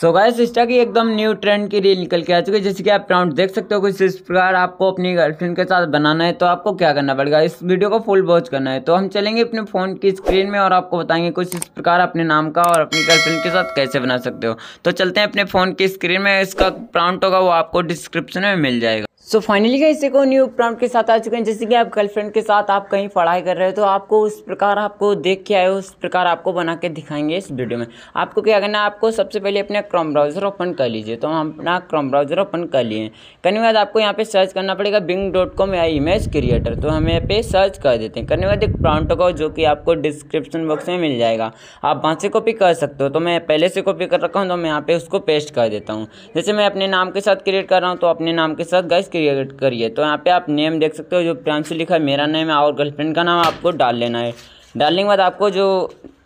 so guys Insta की एकदम new trend की रील निकल के आ चुकी है जैसे कि आप प्राउंड देख सकते हो कुछ इस प्रकार आपको अपनी गर्लफ्रेंड के साथ बनाना है तो आपको क्या करना पड़ेगा इस वीडियो को फुल वॉच करना है तो हम चलेंगे अपने फ़ोन की स्क्रीन में और आपको बताएंगे कुछ इस प्रकार अपने नाम का और अपनी गर्लफ्रेंड के साथ कैसे बना सकते हो तो चलते हैं अपने फ़ोन की स्क्रीन में इसका प्राउंट होगा वो आपको डिस्क्रिप्शन में मिल जाएगा सो फाइनली गाइस देखो न्यू प्रॉम्प्ट के साथ आ चुके हैं जैसे कि आप गर्लफ्रेंड के साथ आप कहीं पढ़ाई कर रहे हो तो आपको उस प्रकार आपको देख के आए उस प्रकार आपको बना के दिखाएंगे इस वीडियो में आपको क्या करना है आपको सबसे पहले अपना क्रोम ब्राउज़र ओपन कर लीजिए तो हम अपना क्रोम ब्राउज़र ओपन कर लिए करने के बाद आपको यहाँ पे सर्च करना पड़ेगा बिंग डॉट कॉम या इमेज क्रिएटर तो हम यहाँ पे सर्च कर देते हैं करने के बाद एक प्रॉम्प्ट होगा जो कि आपको डिस्क्रिप्शन बॉक्स में मिल जाएगा आप वहाँ से कॉपी कर सकते हो तो मैं पहले से कॉपी कर रखा हूँ तो मैं यहाँ पे उसको पेस्ट कर देता हूँ जैसे मैं अपने नाम के साथ क्रिएट कर रहा हूँ तो अपने नाम के साथ गैस क्रिएट करिए तो यहाँ पे आप नेम देख सकते हो जो प्रांशु लिखा है मेरा नेम है और गर्लफ्रेंड का नाम आपको डाल लेना है डालने के बाद आपको जो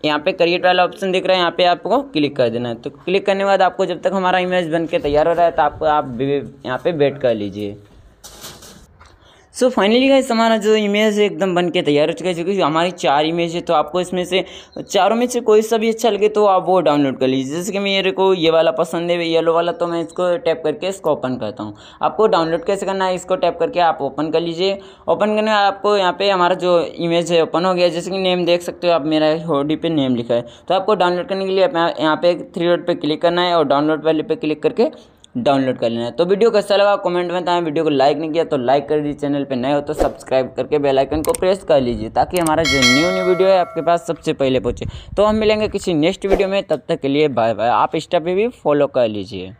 यहाँ पे क्रिएट वाला ऑप्शन दिख रहा है यहाँ पे आपको क्लिक कर देना है तो क्लिक करने के बाद आपको जब तक हमारा इमेज बन के तैयार हो रहा है तो आपको आप यहाँ पर वेट कर लीजिए सो फाइनली गाइस हमारा जो इमेज है एकदम बन के तैयार हो चुका है क्योंकि हमारी चार इमेज है तो आपको इसमें से चारों में से कोई सा भी अच्छा लगे तो आप वो डाउनलोड कर लीजिए जैसे कि मेरे को ये वाला पसंद है येलो वाला तो मैं इसको टैप करके इसको ओपन करता हूँ आपको डाउनलोड कैसे करना है इसको टैप करके आप ओपन कर लीजिए ओपन करने आपको यहाँ पर हमारा जो इमेज है ओपन हो गया जैसे कि नेम देख सकते हो आप मेरा होडी पर नेम लिखा है तो आपको डाउनलोड करने के लिए यहाँ पे थ्री डॉट पर क्लिक करना है और डाउनलोड वाले पर क्लिक करके डाउनलोड कर लेना है तो वीडियो कैसा लगा कमेंट में बताएं वीडियो को लाइक नहीं किया तो लाइक कर दीजिए चैनल पे नए हो तो सब्सक्राइब करके बेल आइकन को प्रेस कर लीजिए ताकि हमारा जो न्यू न्यू वीडियो है आपके पास सबसे पहले पहुँचे तो हम मिलेंगे किसी नेक्स्ट वीडियो में तब तक के लिए बाय बाय आप इंस्टा पे भी फॉलो कर लीजिए